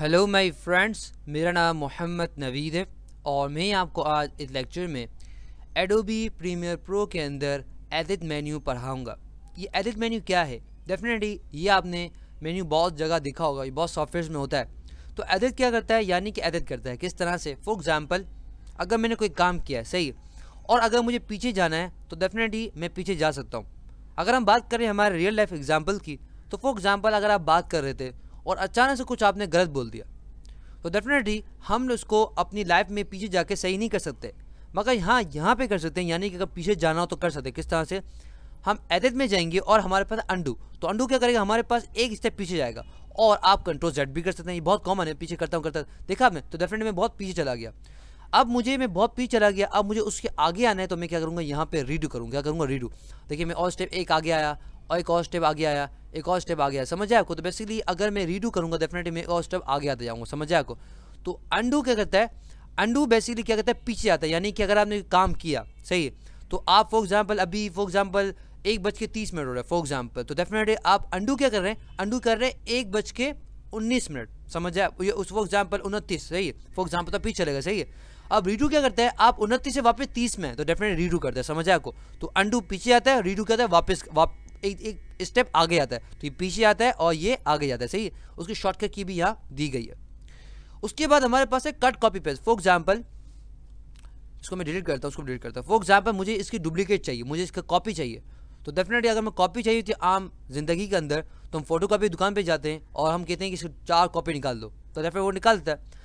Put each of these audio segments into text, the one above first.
hello my friends मेरा नाम मोहम्मद नवीद है और मैं आपको आज इस लेक्चर में एडोबी प्रीमियर प्रो के अंदर एडिट मेन्यू पढ़ाऊँगा ये एडिट मेन्यू क्या है डेफिनेटली ये आपने मेन्यू बहुत जगह देखा होगा ये बहुत सॉफ्टवेयर में होता है तो एडिट क्या करता है यानी कि एडिट करता है किस तरह से फॉर एग्ज़ाम्पल अगर मैंने कोई काम किया है सही और अगर मुझे पीछे जाना है तो डेफिनेटली मैं पीछे जा सकता हूँ अगर हम बात करें हमारे रियल लाइफ एग्ज़ाम्पल की तो फॉर एग्ज़ाम्पल अगर आप बात कर रहे थे और अचानक से कुछ आपने गलत बोल दिया तो डेफिनेटली हम उसको अपनी लाइफ में पीछे जाके सही नहीं कर सकते मगर यहाँ यहाँ पे कर सकते हैं यानी कि अगर पीछे जाना हो तो कर सकते हैं किस तरह से हम एडिट में जाएंगे और हमारे पास अंडू तो अंडू क्या करेगा हमारे पास एक स्टेप पीछे जाएगा और आप कंट्रोल जेड भी कर सकते हैं ये बहुत कॉमन है पीछे करता हूँ करता देखा मैं तो डेफिनेटली मैं बहुत पीछे चला गया अब मुझे मैं बहुत पीछे चला गया अब मुझे उसके आगे आना है तो मैं क्या करूँगा यहाँ पे रीडू करूँगा क्या करूँगा रीडू देखिए मैं और स्टेप एक आगे आया और एक और स्टेप आगे आया एक और स्टेप आ गया समझ आए आपको तो बेसिकली अगर मैं रीडू करूँगा डेफिनेटली मैं एक और स्टेप आगे आते जाऊँगा समझ आपको तो अंडू क्या करता है अंडू बेसिकली क्या करता है पीछे आता है यानी कि अगर आपने काम किया सही है तो आप फॉर एग्जाम्पल अभी फॉर एग्जाम्पल एक बज के तीस मिनट हो रहा है फॉर एग्जाम्पल तो डेफिनेटली आप अंडू क्या कर रहे हैं अंडू कर रहे हैं एक बज के उन्नीस मिनट समझ जाए ये उस फॉर एग्जाम्पल उनतीस सही है फॉर एग्जाम्पल तो पीछे चलेगा सही है अब रीडू क्या करता है आप उनतीस से वापस तीस में तो डेफिनेटली रीडू करता है समझ आए आपको तो अंडू पीछे आता है रीडू क्या है वापस एक एक स्टेप आगे आता है तो ये पीछे आता है और ये आगे जाता है सही है उसकी शॉर्टकट की भी यहाँ दी गई है उसके बाद हमारे पास है cut copy paste for example इसको मैं डिलीट करता हूँ उसको डिलीट करता हूँ फॉर एग्जाम्पल मुझे इसकी डुप्लीकेट चाहिए मुझे इसका कॉपी चाहिए तो डेफिनेटली अगर मैं कॉपी चाहिए थी आम जिंदगी के अंदर तो हम फोटो कॉपी दुकान पर जाते हैं और हम कहते हैं कि इसकी चार कॉपी निकाल दो तो डेफिनेट वो निकाल देता है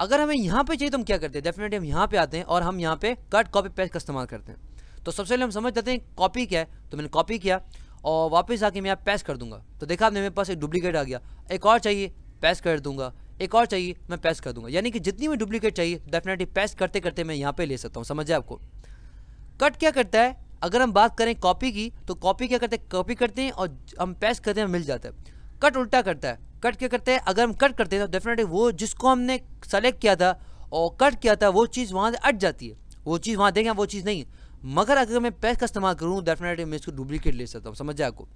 अगर हमें यहाँ पे चाहिए तो हम क्या करते हैं डेफिनेटली हम यहाँ पे आते हैं और हम यहाँ पे कट कॉपी पेस्ट का इस्तेमाल करते हैं तो सबसे पहले हम समझ जाते हैं कॉपी क्या है तो मैंने कॉपी किया और वापस आके मैं आप पैस कर दूंगा तो देखा आपने मेरे पास एक डुप्लीकेट आ गया एक और चाहिए पैस कर दूंगा एक और चाहिए मैं पैस कर दूंगा यानी कि जितनी भी डुप्लीकेट चाहिए डेफिनेटली पैस करते करते मैं यहाँ पे ले सकता हूँ समझ आपको कट क्या करता है अगर हम बात करें कॉपी की तो कॉपी क्या करते हैं कॉपी करते हैं और हम पैस करते हैं मिल जाता है कट उल्टा करता है कट क्या करते हैं अगर हम कट करते हैं तो डेफिनेटली वो जिसको हमने सेलेक्ट किया था और कट किया था वो चीज़ वहाँ से अट जाती है वो चीज़ वहाँ देखें वो चीज़ नहीं है मगर अगर मैं पैक का इस्तेमाल करूँ डेफिनेटली मैं इसको डुप्लीकेट ले सकता हूँ समझ जाए आपको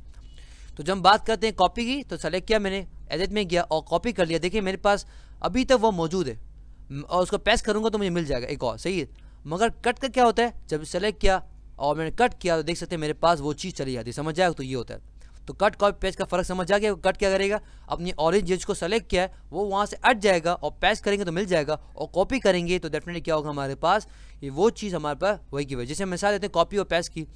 तो जब बात करते हैं कॉपी की तो सेलेक्ट किया मैंने एडिट में गया और कॉपी कर लिया देखिए मेरे पास अभी तक वो मौजूद है और उसको पैस करूँगा तो मुझे मिल जाएगा एक और सही है मगर कट का क्या होता है जब सेलेक्ट किया और मैंने कट किया तो देख सकते हैं मेरे पास वो चीज़ चली जाती है समझ जाएगा तो ये होता है तो कट कॉपी पेज का फर्क समझ जाएगा कट क्या करेगा अपनी ऑरेंज एज को सेलेक्ट किया है वो वहाँ से अट जाएगा और पैस करेंगे तो मिल जाएगा और कॉपी करेंगे तो डेफिनेटली क्या होगा हमारे पास ये वो चीज़ हमारे पास वही की वजह जैसे मिसाल देते हैं कॉपी और पेस्ट की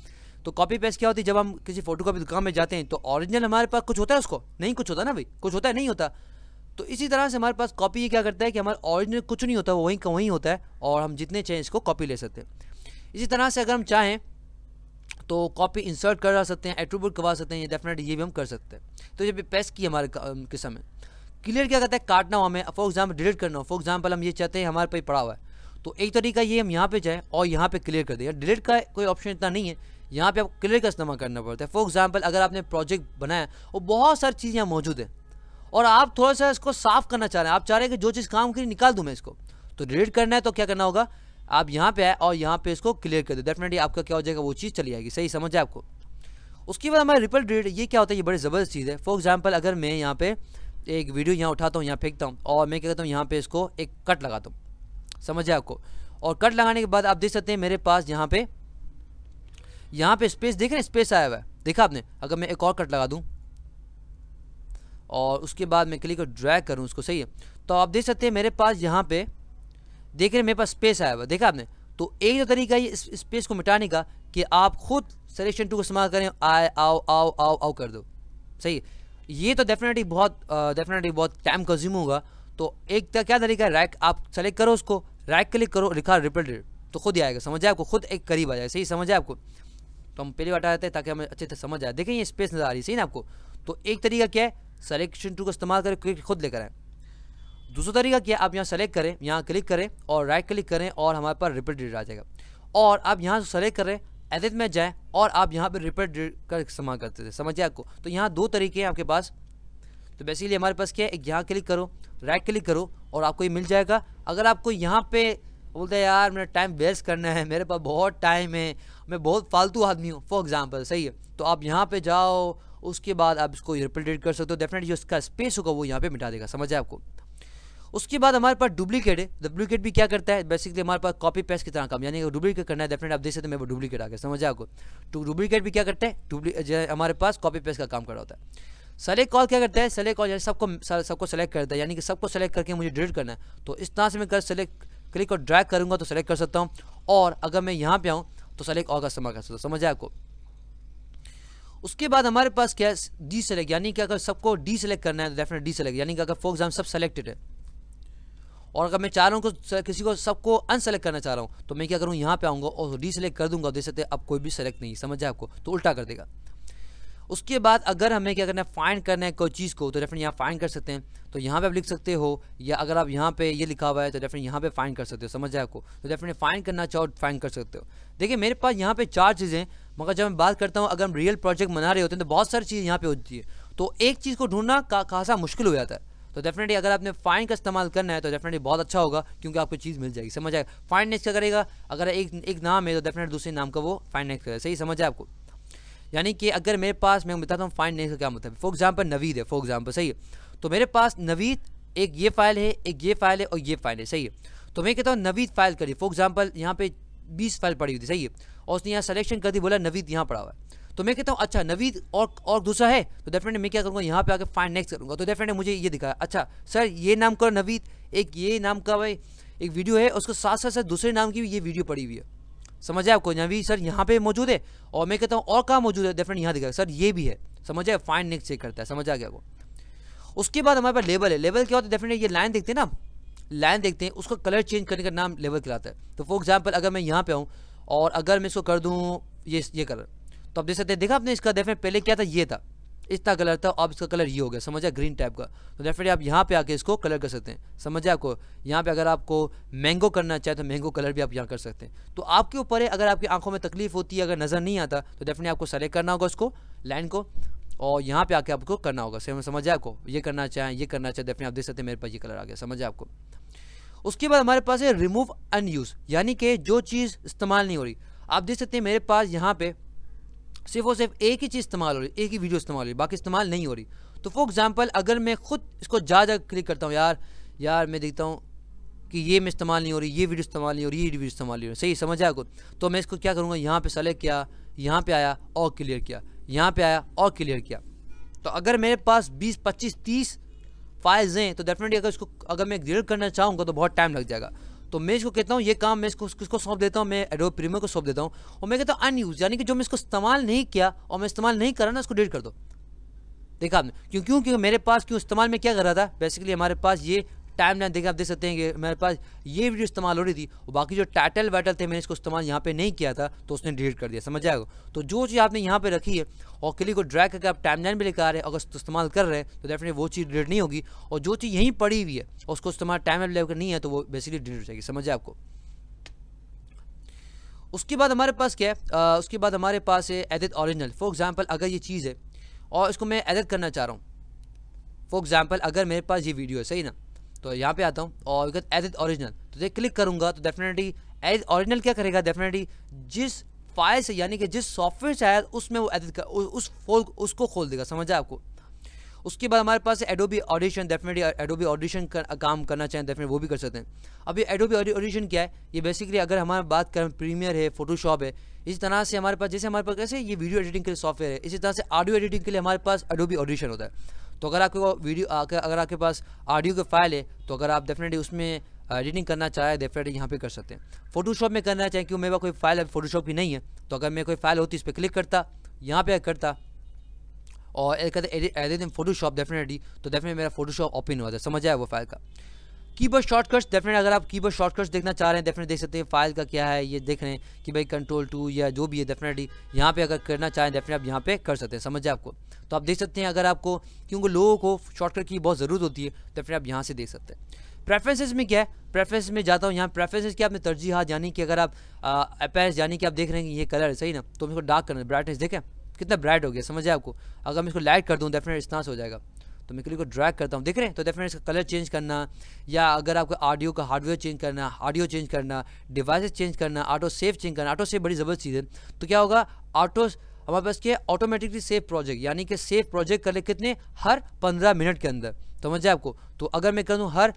तो कॉपी पेस्ट क्या होती है जब हम किसी फोटो कॉपी दुकान में जाते हैं तो ओरिजिनल हमारे पास कुछ होता है उसको नहीं कुछ होता ना भाई कुछ होता है नहीं होता तो इसी तरह से हमारे पास कॉपी ये क्या करता है कि हमारा ऑरिजिनल कुछ नहीं होता वो वहीं का वहीं होता है और हम जितने चाहें इसको कॉपी ले सकते हैं इसी तरह से अगर हम चाहें तो कॉपी इंसर्ट करवा सकते हैं एट्रीब्यूट करवा सकते हैं ये डेफिनेटली ये भी हम कर सकते हैं तो ये भी पेस्ट की हमारे किस्म में क्लियर क्या कहता है काटना हो हमें फॉर एग्जाम्पल डिलीट करना हो फॉर एग्जाम्पल हम ये चाहते हैं हमारे पे पड़ा हुआ है तो एक तरीका ये हम यहाँ पे जाएँ और यहाँ पे क्लियर कर दें डिलीट का कोई ऑप्शन इतना नहीं है यहाँ पे आपको क्लियर का इस्तेमाल करना पड़ता है फॉर एग्जाम्पल अगर आपने प्रोजेक्ट बनाया और बहुत सारी चीज़ यहाँ मौजूद है और आप थोड़ा सा इसको साफ करना चाह रहे हैं आप चाह रहे हैं कि जो चीज़ काम करी निकाल दूँ मैं इसको तो डिलीट करना है तो क्या करना होगा आप यहाँ पे आए और यहाँ पे इसको क्लियर कर दें डेफिनेटली आपका क्या हो जाएगा वो चीज़ चली जाएगी सही समझ है आपको उसके बाद हमारा रिपल डिलीट ये क्या होता है ये बड़ी ज़बरदस्त चीज़ है फॉर एग्जाम्पल अगर मैं यहाँ पे एक वीडियो यहाँ उठाता हूँ यहाँ फेंकता हूँ और मैं क्या कहता हूँ यहाँ पे इसको एक कट लगाता हूँ समझे आपको और कट लगाने के बाद आप देख सकते हैं मेरे पास यहाँ पे यहाँ पे स्पेस देख रहे हैं स्पेस आया हुआ है देखा आपने अगर मैं एक और कट लगा दूँ और उसके बाद मैं क्लिक और ड्रैग करूँ उसको सही है तो आप देख सकते हैं मेरे पास यहाँ पे देख रहे हैं मेरे पास स्पेस आया हुआ है देखा आपने तो एक जो तरीका है इस स्पेस को मिटाने का कि आप खुद सलेक्शन टू को इस्तेमाल करें आए आओ आओ आओ आओ कर दो सही है ये तो डेफिनेटली बहुत डेफिनेटली बहुत टाइम कंज्यूम होगा तो एक क्या तरीका है रैक आप सेलेक्ट करो उसको राइट क्लिक करो लिखा रिपीटेड तो खुद ही आएगा समझ आए आपको खुद एक करीब आ जाए सही समझ आए आपको तो हम पहली बार आ जाते हैं ताकि हमें अच्छे से समझ आए देखें ये स्पेस नज़र आ रही है सही ना आपको तो एक तरीका क्या है सलेक्शन टू का इस्तेमाल करें क्लिक खुद लेकर आए दूसरा तरीका क्या है आप यहाँ सेलेक्ट करें यहाँ क्लिक करें और राइट क्लिक करें और हमारे पास रिपीट डेट आ जाएगा और आप यहाँ सेलेक्ट करें एडिट में जाएँ और आप यहाँ पर रिपीट डिलीट का इस्तेमाल करते थे समझिए आपको तो यहाँ दो तरीके हैं आपके पास तो बेसिकली हमारे पास क्या है एक यहाँ क्लिक करो राइट क्लिक करो और आपको ये मिल जाएगा अगर आपको यहाँ पे बोलते हैं यार मेरा टाइम वेस्ट करना है मेरे पास बहुत टाइम है मैं बहुत फालतू आदमी हूँ फॉर एग्जाम्पल सही है तो आप यहाँ पर जाओ उसके बाद आप इसको रिप्लेटेड कर सकते हो डेफिनेटली जो स्पेस होगा वो यहाँ पे मिटा देगा समझ आए आपको उसके बाद हमारे पास डुप्लीकेट है डुप्लीकेट भी क्या करता है बेसिकली हमारे पास कॉपी पेस्ट की तरह काम यानी कि डुप्लीकेट करना है डेफिनेट आप देख सकते हैं मेरे डुप्लीकेट आ गया समझ आए आपको तो डुप्लीकेट भी क्या करता है हमारे पास कॉपी पेस्ट का काम कर रहा होता है सेलेक्ट कॉल क्या करता है सेलेक्ट कॉल यानी सबको सबको सेलेक्ट करता है यानी कि सबको सेलेक्ट करके मुझे डिलीट करना है तो इस तरह से मैं कर सेलेक्ट क्लिक और ड्रैग करूँगा तो सेलेक्ट कर सकता हूँ और अगर मैं यहाँ पे आऊँ तो सेलेक्ट और का इस्तेमाल कर सकता हूँ समझ आए आपको उसके बाद हमारे पास क्या है डी सेलेक्ट यानी कि अगर सबको डी सेलेक्ट करना है तो डेफिनेट डी सेलेक्ट यानी कि अगर फॉर एग्जाम्पल सब सेलेक्टेड है और अगर मैं चाह रहा हूँ किसी को सबको अनसेलेक्ट करना चाह रहा हूँ तो मैं क्या करूँ यहाँ पे आऊँगा और डी सेलेक्ट कर दूंगा देख सकते अब कोई भी सेलेक्ट नहीं समझ जाए आपको तो उल्टा कर देगा उसके बाद अगर हमें क्या करना है फाइंड करना है कोई चीज़ को तो डेफिनेट यहाँ फाइंड कर सकते हैं तो यहाँ पे आप लिख सकते हो या अगर आप यहाँ पे ये यह लिखा हुआ है तो डेफिनेट यहाँ पे फाइंड कर सकते हो समझ जाए आपको तो डेफिनेट फाइंड करना चाहो फाइंड कर सकते हो देखिए मेरे पास यहाँ पे चार चीज़ें मगर जब मैं बात करता हूँ अगर हम रियल प्रोजेक्ट बना रहे होते हैं तो बहुत सारी चीज़ यहाँ पर होती है तो एक चीज़ को ढूंढना का खासा मुश्किल हो जाता है तो डेफिनेटली अगर आपने फाइंड का इस्तेमाल करना है तो डेफिनेटली बहुत अच्छा होगा क्योंकि आपको चीज़ मिल जाएगी समझ आएगा फाइंड नेक्स्ट क्या करेगा अगर एक एक नाम है तो डेफिनेट दूसरे नाम का वो फाइंड नेक्स्ट करेगा सही समझ आए आपको यानी कि अगर मेरे पास मैं बताता हूँ फाइंड नेम्स का क्या मतलब फॉर एग्जाम्पल नवीद है फॉर एग्जाम्पल सही है तो मेरे पास नवीद एक ये फाइल है एक ये फाइल है और ये फाइल है सही है तो मैं कहता हूँ नवीद फाइल करी फॉर एग्जाम्पल यहाँ पे बीस फाइल पड़ी हुई थी सही है और उसने यहाँ सेलेक्शन कर दी बोला नवीद यहाँ पड़ा हुआ है तो मैं कहता हूँ अच्छा नवीद और और दूसरा है तो डेफिनेटली मैं क्या करूँगा यहाँ पे आके फाइंड नेक्स्ट करूँगा तो डेफिनेटली मुझे ये दिखाया अच्छा सर ये नाम का नवीद एक ये नाम का भाई एक वीडियो है उसके साथ साथ सर दूसरे नाम की भी ये वीडियो पड़ी हुई है समझ आए आपको यहाँ भी सर यहाँ पे मौजूद है और मैं कहता हूँ और कहाँ मौजूद है डेफिनेट यहाँ दिखाएगा सर ये भी है समझ आए फाइन नेक्स्ट चेक करता है समझ आ गया वो उसके बाद हमारे पास लेवल है लेवल क्या होता है डेफिनेट ये लाइन देखते हैं ना लाइन देखते हैं उसका कलर चेंज करने का नाम लेबल कहलाता है तो फॉर एग्जाम्पल अगर मैं यहाँ पे आऊँ और अगर मैं इसको कर दूँ ये ये कलर तो आप देख सकते हैं देखा आपने इसका डेफिनेट पहले क्या था ये था इतना कलर था अब इसका कलर ये हो गया समझ ग्रीन टाइप का तो डेफिनेटली आप यहाँ पे आके इसको कलर कर सकते हैं समझे आपको यहाँ पे अगर आपको मैंगो करना चाहे तो मैंगो कलर भी आप यहाँ कर सकते हैं तो आपके ऊपर है अगर आपकी आंखों में तकलीफ होती है अगर नज़र नहीं आता तो डेफिनेटली आपको सेलेक्ट करना होगा उसको लाइन को और यहाँ पे आके आपको करना होगा सेम समझ आपको ये करना चाहें ये करना चाहें डेफिनेटली आप देख सकते हैं मेरे पास ये कलर आ गया समझ आपको उसके बाद हमारे पास है रिमूव अनयूज़ यानी कि जो चीज़ इस्तेमाल नहीं हो रही आप देख सकते हैं मेरे पास यहाँ पे सिर्फ और सिर्फ एक ही चीज़ इस्तेमाल हो रही एक ही वीडियो इस्तेमाल हो रही बाकी इस्तेमाल नहीं हो रही तो फॉर एग्ज़ाम्पल अगर मैं खुद इसको ज़्यादा क्लिक करता हूँ यार यार मैं देखता हूँ कि ये मैं इस्तेमाल नहीं हो रही ये वीडियो इस्तेमाल नहीं हो रही ये वीडियो इस्तेमाल नहीं हो रही सही समझ आया तो मैं इसको क्या करूँगा यहाँ पर सेलेक्ट किया यहाँ पर आया और क्लियर किया यहाँ पर आया और क्लियर किया तो अगर मेरे पास बीस पच्चीस तीस फाइल्स हैं तो डेफिनेटली अगर इसको अगर मैं डिलीट करना चाहूँगा तो बहुत टाइम लग जाएगा तो मैं इसको कहता हूँ ये काम मैं इसको किसको सौंप देता हूँ मैं एडोब प्रीमियर को सौंप देता हूँ और मैं कहता हूँ अनयूज यानी कि जो मैं इसको इस्तेमाल नहीं किया और मैं इस्तेमाल नहीं करा ना उसको डिलीट कर दो देखा आपने क्यों क्यों क्योंकि मेरे पास क्यों इस्तेमाल में क्या कर रहा था बेसिकली हमारे पास ये टाइम लाइन देखिए आप देख सकते हैं कि मेरे पास ये वीडियो इस्तेमाल हो रही थी और बाकी जो टाइटल वाइटल थे मैंने इसको इस्तेमाल यहाँ पे नहीं किया था तो उसने डिलीट कर दिया समझ आएगा तो जो चीज़ आपने यहाँ पे रखी है और क्लिक को ड्रैग करके आप टाइम लाइन भी लेकर आ रहे हैं अगर इस्तेमाल कर रहे हैं तो डेफिनेटली वो चीज़ डिलीट नहीं होगी और जो चीज़ यहीं पड़ी हुई है और उसको इस्तेमाल टाइम लाइन लेकर नहीं है तो वो बेसिकली डिलीट हो जाएगी समझ आपको उसके बाद हमारे पास क्या है उसके बाद हमारे पास है एडिट ऑरिजिनल फॉर एग्ज़ाम्पल अगर ये चीज़ है और इसको मैं एडिट करना चाह रहा हूँ फॉर एग्ज़ाम्पल अगर मेरे पास ये वीडियो है सही ना तो यहाँ पे आता हूँ और विकत एज इज ऑरिजिनल तो देख क्लिक करूँगा तो डेफिनेटली एज ऑरिजिनल क्या करेगा डेफिनेटली जिस फाइल से यानी कि जिस सॉफ्टवेयर से आया उसमें वो एडिट कर उस फोल उसको खोल देगा समझ जाए आपको उसके बाद हमारे पास Adobe Audition definitely Adobe Audition का काम करना चाहें डेफिनेट वो भी कर सकते हैं अब ये एडोबी ऑडिशन क्या है ये बेसिकली अगर हमारे बात करें प्रीमियर है फोटोशॉप है इसी तरह से हमारे पास जैसे हमारे पास कैसे ये वीडियो एडिटिंग के लिए सॉफ्टवेयर है इसी तरह से ऑडियो एडिटिंग के लिए हमारे पास एडोबी ऑडिशन होता है तो अगर आपके वीडियो अगर आपके पास ऑडियो की फाइल है तो अगर आप डेफिनेटली उसमें एडिटिंग uh, करना चाहे डेफिनेटली यहाँ पे कर सकते हैं फोटोशॉप में करना चाहें क्योंकि मेरे पास कोई फाइल अभी फोटोशॉप की नहीं है तो अगर मैं कोई फाइल होती इस पर क्लिक करता यहाँ पे करता और एडिट फोटोशॉप डेफिनेटली तो डेफिनेटली मेरा फोटोशॉप ओपन हुआ था समझ आया वो फाइल का कीबोर्ड शॉर्टकट्स डेफिनेट अगर आप कीबोर्ड शॉर्टकट्स देखना चाह रहे हैं डेफिनेट देख सकते हैं फाइल का क्या है ये देख रहे हैं कि भाई कंट्रोल टू या जो भी है डेफिनेटली यहाँ पे अगर करना चाहें डेफिनेट आप यहाँ पे कर सकते हैं समझे आपको तो आप देख सकते हैं अगर आपको क्योंकि लोगों को शॉर्टकट की बहुत ज़रूरत होती है डेफिनेट आप यहाँ से देख सकते हैं प्रेफरेंसेज में क्या है प्रेफरेंस में जाता हूँ यहाँ प्रेफरेंसेस की आपने तरजीहत हाँ, यानी कि अगर आप अपैस यानी कि आप देख रहे हैं ये कलर सही ना तो मेरे को डार्क करना ब्राइटनेस देखें कितना ब्राइट हो गया समझ आए आपको अगर मैं इसको लाइट कर दूँ डेफिनेट स्नास हो जाएगा तो मैं क्लिक को ड्रैग करता हूँ देख रहे हैं तो डेफिनेट इसका कलर चेंज करना या अगर आपको ऑडियो का हार्डवेयर चेंज करना ऑडियो चेंज करना डिवाइसेस चेंज करना ऑटो सेव चेंज करना ऑटो सेव बड़ी ज़बरदस्त चीज़ है तो क्या होगा ऑटो हमारे पास क्या ऑटोमेटिकली सेव प्रोजेक्ट यानी कि सेव प्रोजेक्ट कर ले कितने हर पंद्रह मिनट के अंदर समझ जाए आपको तो अगर मैं करूँ हर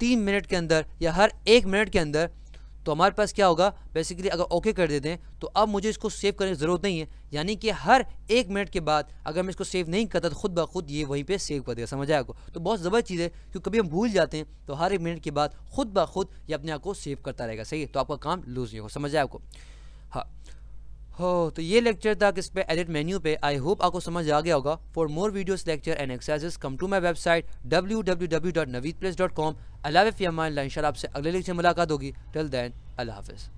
तीन मिनट के अंदर या हर एक मिनट के अंदर तो हमारे पास क्या होगा बेसिकली अगर ओके कर देते हैं तो अब मुझे इसको सेव करने की ज़रूरत नहीं है यानी कि हर एक मिनट के बाद अगर मैं इसको सेव नहीं करता तो खुद ब खुद ये वहीं पे सेव कर देगा समझ आया तो बहुत ज़बरदस्त चीज़ है क्योंकि कभी हम भूल जाते हैं तो हर एक मिनट के बाद खुद ब खुद ये अपने आप को सेव करता रहेगा सही है तो आपका काम लूज नहीं होगा समझ आया आपको हो तो ये लेक्चर था इस पर एडिट मेन्यू पे आई होप आपको समझ आ गया होगा for more videos lecture and exercises come to my website W W W dot Naveed place dot com अलावे आपसे अगले लेक्चर मुलाकात होगी टिल दैन अल्लाह हाफिज़